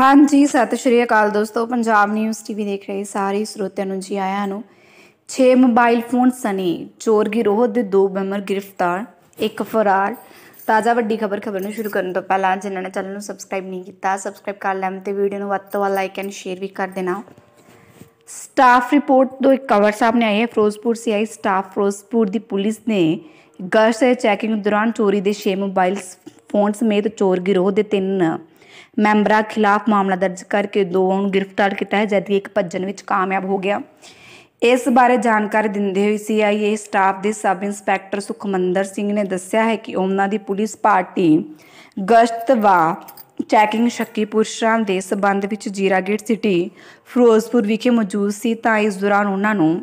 ਹਾਂਜੀ ਸਤਿ ਸ਼੍ਰੀ ਅਕਾਲ ਦੋਸਤੋ ਪੰਜਾਬ ਨਿਊਜ਼ ਟੀਵੀ ਦੇਖ ਰਹੇ ਸਾਰੇ ਸਰੋਤਿਆਂ ਨੂੰ ਜੀ ਆਇਆਂ ਨੂੰ 6 ਮੋਬਾਈਲ ਫੋਨ ਸਨੇ ਚੋਰ ਗਿਰੋਹ ਦੇ ਦੋ ਮੈਂਬਰ ਗ੍ਰਿਫਤਾਰ ਇੱਕ ਫਰਾਰ ਤਾਜ਼ਾ ਵੱਡੀ ਖਬਰ ਖਬਰ ਨੂੰ ਸ਼ੁਰੂ ਕਰਨ ਤੋਂ ਪਹਿਲਾਂ ਜਿਨ੍ਹਾਂ ਨੇ ਚੈਨਲ ਨੂੰ ਸਬਸਕ੍ਰਾਈਬ ਨਹੀਂ ਕੀਤਾ ਸਬਸਕ੍ਰਾਈਬ ਕਰ ਲੈਣ ਤੇ ਵੀਡੀਓ ਨੂੰ ਵੱਧ ਤੋਂ ਵੱਧ ਲਾਈਕ ਐਂਡ ਸ਼ੇਅਰ ਵੀ ਕਰ ਦੇਣਾ ਸਟਾਫ ਰਿਪੋਰਟ ਤੋਂ ਇੱਕ ਖਬਰ ਸਾਹਮਣੇ ਆਈ ਹੈ ਫਿਰੋਜ਼ਪੁਰ ਸੀਆਈ ਸਟਾਫ ਫਿਰੋਜ਼ਪੁਰ ਦੀ ਪੁਲਿਸ ਨੇ ਗਸ਼ਤ ਚੈਕਿੰਗ ਦੌਰਾਨ ਚੋਰੀ ਦੇ 6 ਮੋਬਾਈਲ ਫੋਨ ਸਮੇਤ ਚੋਰ ਗਿਰੋਹ ਦੇ 3 ਮੈਂਬਰਾਂ ਖਿਲਾਫ ਮਾਮਲਾ ਦਰਜ ਕਰਕੇ ਦੋਵਾਂ ਨੂੰ ਗ੍ਰਿਫਤਾਰ ਕੀਤਾ ਹੈ ਜਦਕਿ ਇੱਕ ਭੱਜਣ ਵਿੱਚ ਕਾਮਯਾਬ ਹੋ ਗਿਆ ਇਸ ਬਾਰੇ ਜਾਣਕਾਰੀ ਦਿੰਦੇ ਹੋਏ ਸੀਆਈਏ ਸਟਾਫ ਦੇ ਸਬ ਇੰਸਪੈਕਟਰ ਸੁਖਮੰਦਰ ਸਿੰਘ ਨੇ ਦੱਸਿਆ ਹੈ ਕਿ ਉਹਨਾਂ ਦੀ ਪੁਲਿਸ ਪਾਰਟੀ ਗਸ਼ਤ ਵਾ ਚੈਕਿੰਗ ਸ਼ੱਕੀ ਪੁਰਸ਼ਾਂ ਦੇ ਸਬੰਧ ਵਿੱਚ ਜੀਰਾਗੇਟ ਸਿਟੀ ਫਿਰੋਜ਼ਪੁਰ ਵਿਖੇ ਮੌਜੂਦ ਸੀ ਤਾਂ ਇਸ ਦੌਰਾਨ ਉਹਨਾਂ ਨੂੰ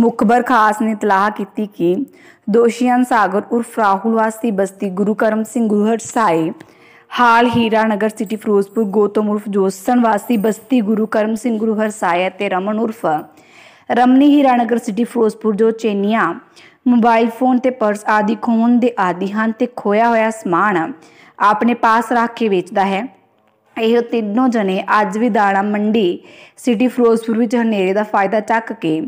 ਮੁਖਬਰ ਖਾਸ ਨੇ ਤਲਾਹ ਕੀਤੀ ਕਿ ਦੋਸ਼ੀਆਂ ਸਾਗਰ ਉਰਫ ਰਾਹੁਲ ਵਾਸੀ ਬਸਤੀ ਗੁਰੂ ਕਰਮ ਸਿੰਘ ਗੁਰਹਟ ਸਾਹਿਬ ਹਾਲ ਹੀਰਾ ਨਗਰ ਸਿਟੀ ਫਿਰੋਜ਼ਪੁਰ ਗੋਤਮ ਉਰਫ ਜੋਸਨ ਵਾਸੀ ਬਸਤੀ ਗੁਰੂ ਕਰਮ ਸਿੰਘ ਗੁਰਹਰ ਸਾਹਿਬ ਤੇ ਰਮਨ ਉਰਫ ਰਮਨੀ ਹੀਰਾ ਨਗਰ ਸਿਟੀ ਫਿਰੋਜ਼ਪੁਰ ਜੋ ਚੇਨੀਆਂ ਮੋਬਾਈਲ ਫੋਨ ਤੇ ਪਰਸ ਆਦਿ ਖੋਣ ਦੇ ਆਦੀ ਹਨ ਤੇ ਖੋਇਆ ਹੋਇਆ ਸਮਾਨ ਆਪਣੇ ਪਾਸ ਰੱਖ ਕੇ ਵੇਚਦਾ ਹੈ ਇਹ ਤਿੰਨੋਂ ਜਣੇ ਅੱਜ ਵੀ ਦਾਣਾ ਮੰਡੀ ਸਿਟੀ ਫਿਰੋਜ਼ਪੁਰ ਵਿੱਚ ਹਨੇਰੇ ਦਾ ਫਾਇਦਾ ਚੱਕ ਕੇ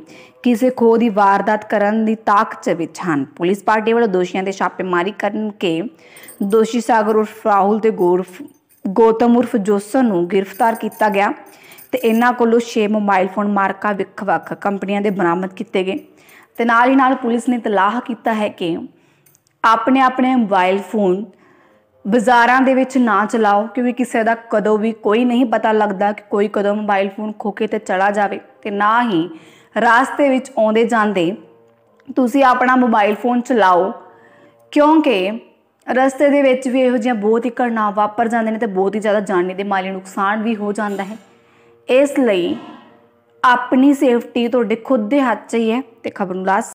ਕਿਸੇ ਖੋਹ ਦੀ ਵਾਰਦਾਤ ਕਰਨ ਦੀ ਤਾਕਤ ਵਿੱਚ ਹਨ ਪੁਲਿਸ ਪਾਰਟੀ ਵੱਲੋਂ ਦੋਸ਼ੀਆਂ ਦੇ ਛਾਪੇਮਾਰੀ ਕੇ ਦੋਸ਼ੀ ਸਾਗਰ ਉਰਫ ਰਾਹੁਲ ਤੇ ਗੋਰਫ ਗੋਤਮ ਉਰਫ ਜੋਸਨ ਨੂੰ ਗ੍ਰਿਫਤਾਰ ਕੀਤਾ ਗਿਆ ਤੇ ਇਹਨਾਂ ਕੋਲੋਂ 6 ਮੋਬਾਈਲ ਫੋਨ ਮਾਰਕਾ ਵੱਖ ਕੰਪਨੀਆਂ ਦੇ ਬਰਾਮਦ ਕੀਤੇ ਗਏ ਤੇ ਨਾਲ ਹੀ ਨਾਲ ਪੁਲਿਸ ਨੇ ਤਲਾਹ ਕੀਤਾ ਹੈ ਕਿ ਆਪਣੇ ਆਪਣੇ ਮੋਬਾਈਲ ਫੋਨ ਬਾਜ਼ਾਰਾਂ ਦੇ ਵਿੱਚ ਨਾ ਚਲਾਓ ਕਿਉਂਕਿ ਕਿਸੇ ਦਾ ਕਦੋਂ ਵੀ ਕੋਈ ਨਹੀਂ ਪਤਾ ਲੱਗਦਾ ਕਿ ਕੋਈ ਕਦੋਂ ਮੋਬਾਈਲ ਫੋਨ ਖੋਕੇ ਤੇ ਚਲਾ ਜਾਵੇ ਤੇ ਨਾ ਹੀ ਰਾਸਤੇ ਵਿੱਚ ਆਉਂਦੇ ਜਾਂਦੇ ਤੁਸੀਂ ਆਪਣਾ ਮੋਬਾਈਲ ਫੋਨ ਚਲਾਓ ਕਿਉਂਕਿ ਰਸਤੇ ਦੇ ਵਿੱਚ ਵੀ ਇਹੋ ਜਿਹੀਆਂ ਬਹੁਤ ਹੀ ਕਰਨਾ ਵਾਪਰ ਜਾਂਦੇ ਨੇ ਤੇ ਬਹੁਤ ਹੀ ਜ਼ਿਆਦਾ ਜਾਨੀ ਦੇ ਮਾਲੀ ਨੁਕਸਾਨ ਵੀ ਹੋ ਜਾਂਦਾ ਹੈ ਇਸ ਲਈ ਆਪਣੀ ਸੇਫਟੀ ਤੁਹਾਡੇ ਖੁਦ ਦੇ ਹੱਥ 'ਚ ਹੀ ਹੈ ਤੇ ਖਬਰ ਨੂੰ ਲਾਸ